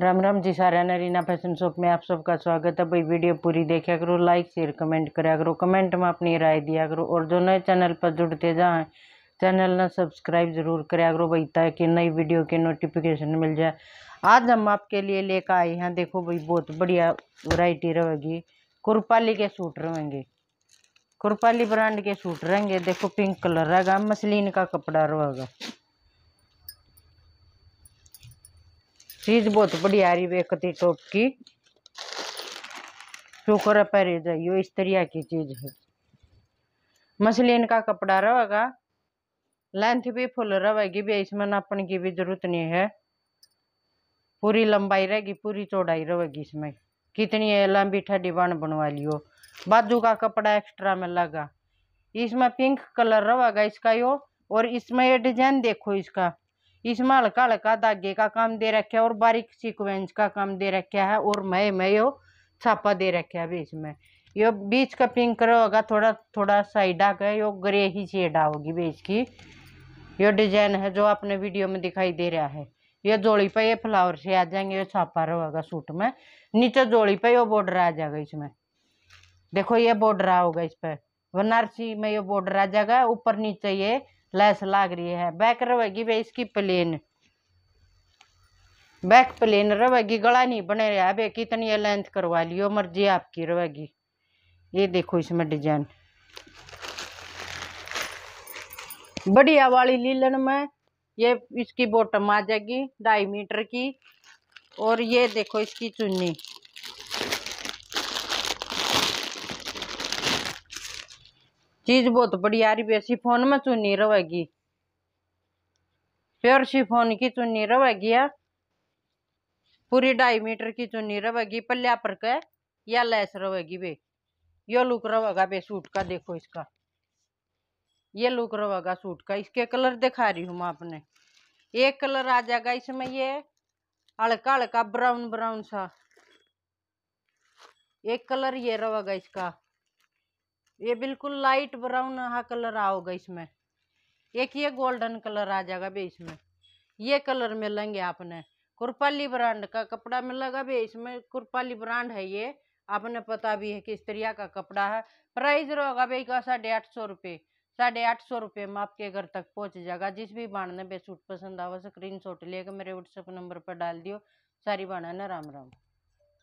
राम राम जी सारे नरीना Reena fashion shop में आप सबका स्वागत है भाई वीडियो पूरी देखा करो लाइक शेयर कमेंट करा करो कमेंट में अपनी राय दिया करो और जो नए चैनल पर जुड़ते जाए चैनल ना सब्सक्राइब जरूर करा करो भाई ताकि नई वीडियो के नोटिफिकेशन मिल जाए आज हम आपके लिए लेकर आए हैं देखो भाई बहुत बढ़िया वराइटी रहेगी कुरपाली के सूट रहेंगे कुरपाली ब्रांड के सूट रहेंगे देखो पिंक कलर रहेगा मसलिन का कपड़ा रहेगा चीज बहुत बढ़िया आ रही है कती टॉप की शुक्र पहरे जाइयो इस तरह की चीज है मसलिन का कपड़ा रहेगा लेंथ भी फुल रहेगी भी इसमें नापने की भी जरूरत नहीं है पूरी लंबाई रहेगी पूरी चौड़ाई रहेगी इसमें कितनी है लंबी ठंडी बन बनवा लियो बाजू का कपड़ा एक्स्ट्रा में लगा इसमें पिंक कलर रहेगा इसका यो और इसमें ये डिजाइन देखो इसका इसमें हल्का हल्का धागे का काम दे रखे है और बारीक सीक्वेंस का काम दे रखा है और मैं यो छापा दे रखे है बीच में यो बीच का पिंक कलर होगा थोड़ा थोड़ा साइड गया यो ग्रे ही शेड आओगी बीच की यो डिजाइन है जो आपने वीडियो में दिखाई दे रहा है ये जोड़ी पे ये फ्लावर से आ जाएंगे ये छापा रहेगा सूट में नीचे जोड़ी पे यो बॉर्डर आ जाएगा इसमें देखो ये बॉर्डर होगा इस पर बनारसी में ये बॉर्डर आ जाएगा ऊपर नीचे ये लैस लाग रही है बैक रहेगी भाई इसकी प्लेन बैक प्लेन रहेगी गला नहीं बने रहा बे कितनी लेंथ करवा लियो मर्जी आपकी रहेगी ये देखो इसमें डिजाइन बढ़िया वाली लीलन में ये इसकी बॉटम आ जाएगी ढाई मीटर की और ये देखो इसकी चुन्नी चीज बहुत बढ़िया रही है सिफोन में चुनी रहेगी प्योर शिफोन की चुनी रहेगी हाँ। पूरी ढाई मीटर की चुनी रहेगी पल्ला पर के या लैस रहेगी बे ये लुक रहेगा बे सूट का देखो इसका ये लुक रहेगा सूट का इसके कलर दिखा रही हूँ मैं आपने एक कलर आ जाएगा इसमें ये हल्का हल्का ब्राउन ब्राउन सा एक कलर ये रहेगा इसका ये बिल्कुल लाइट ब्राउन हा कलर आओगे इसमें एक ये गोल्डन कलर आ जाएगा भाई इसमें ये कलर में लेंगे आपने कुरपाली ब्रांड का कपड़ा मिलेगा भी इसमें कुरपाली ब्रांड है ये आपने पता भी है कि स्त्रिया का कपड़ा है प्राइस रहेगा भाई का साढ़े आठ सौ रुपये साढ़े आठ सौ रुपये में आपके घर तक पहुंच जाएगा जिस भी बाण ने बेसूट पसंद आवा स्क्रीन शॉट लेकर मेरे व्हाट्सएप नंबर पर डाल दियो सारी बाणा ने राम राम